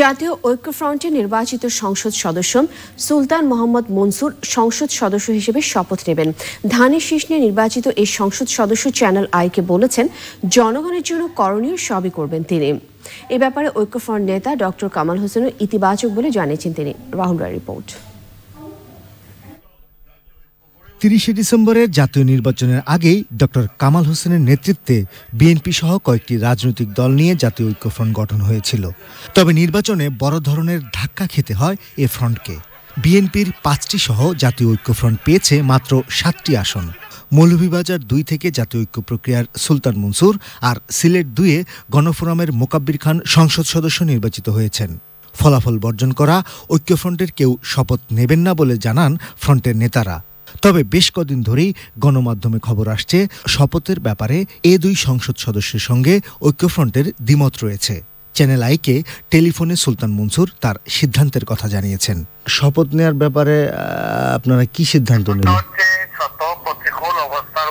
জাতীয় ঐক্যফ্রন্টের নির্বাচিত সংসদ সদস্য সুলতান মোহাম্মদ মনসুর সংসদ সদস্য হিসেবে শপথ নেবেন ধানের শীষ নিয়ে নির্বাচিত এই সংসদ সদস্য চ্যানেল আইকে বলেছেন জনগণের জন্য করণীয় সবই করবেন তিনি এ ব্যাপারে ঐক্যফ্রন্ট নেতা ডক্টর কামাল হোসেনও ইতিবাচক বলে জানিয়েছেন তিনি রাহুল রায় রিপোর্ট তিরিশে ডিসেম্বরের জাতীয় নির্বাচনের আগেই ডক্টর কামাল হোসেনের নেতৃত্বে বিএনপি সহ কয়েকটি রাজনৈতিক দল নিয়ে জাতীয় ঐক্যফ্রন্ট গঠন হয়েছিল তবে নির্বাচনে বড় ধরনের ধাক্কা খেতে হয় এ ফ্রন্টকে বিএনপির পাঁচটি সহ জাতীয় ঐক্যফ্রন্ট পেয়েছে মাত্র সাতটি আসন মৌলভীবাজার দুই থেকে জাতীয় ঐক্য প্রক্রিয়ার সুলতান মনসুর আর সিলেট দুয়ে গণফোরামের মোকাব্বির খান সংসদ সদস্য নির্বাচিত হয়েছেন ফলাফল বর্জন করা ঐক্যফ্রন্টের কেউ শপথ নেবেন না বলে জানান ফ্রন্টের নেতারা তবে বেশ কদিন ধরেই গণমাধ্যমে খবর আসছে শপথের ব্যাপারে এ দুই সংসদ সদস্যের সঙ্গে ঐক্যফ্রন্টের দ্বিমত রয়েছে চ্যানেল আইকে টেলিফোনে সুলতান মনসুর তার সিদ্ধান্তের কথা জানিয়েছেন শপথ নেওয়ার ব্যাপারে আপনারা কি সিদ্ধান্ত নেন অবস্থার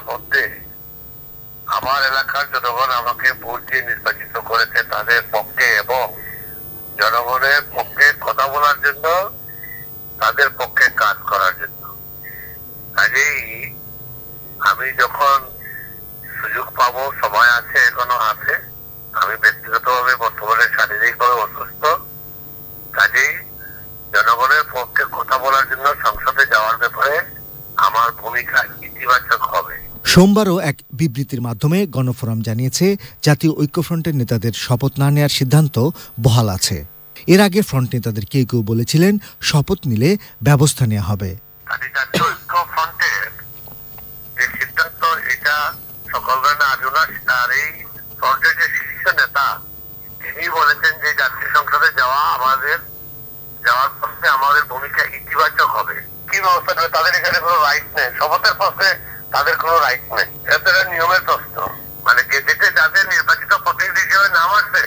আমার এলাকার জনগণ আমাকে ভোট দিয়ে নির্বাচিত করেছে তাদের পক্ষে এবং জনগণের পক্ষে কথা বলার জন্য তাদের যখন সুযোগ পাবো সময় আছে এখনো আছে আমি ব্যক্তিগত ভাবে বর্তমানে শারীরিক ভাবে অসুস্থ কাজেই জনগণের পক্ষে কথা বলার জন্য সংসদে যাওয়ার ব্যাপারে আমার ভূমিকা ইতিবাচক হবে সোমবারও এক বিবৃতির মাধ্যমে গণফোরাম জানিয়েছে জাতীয় ঐক্যফ্রন্টের নেতাদের শপথ না নেয়ার সিদ্ধান্ত বহাল আছে এর আগে ফ্রন্ট নেতাদের কেউ কেউ বলেছিলেন শপথ নিলে ব্যবস্থা নেওয়া হবে জাতীয় ঐক্য তার এই যে শীর্ষ নেতা তিনি বলেছেন যে জাতীয় সংসদে যাওয়া আমাদের যাওয়ার আমাদের ভূমিকা ইতিবাচক হবে কি ব্যবস্থা নেবে তাদের এখানে কোনো রাইট নেই শপথের তাদের কোনো রাইট নেই এটা নিয়মের প্রশ্ন মানে যাদের নির্বাচিত প্রতিনিধি হিসেবে নাম আছে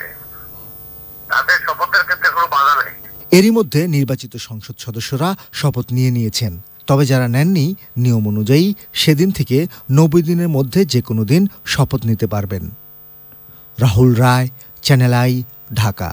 তাদের শপথের ক্ষেত্রে কোনো বাধা নেই এরই মধ্যে নির্বাচিত সংসদ সদস্যরা শপথ নিয়ে নিয়েছেন তবে যারা নেননি নিয়ম অনুযায়ী সেদিন থেকে নব্বই দিনের মধ্যে যে কোনো দিন শপথ নিতে পারবেন রাহুল রায় চ্যানেল আই ঢাকা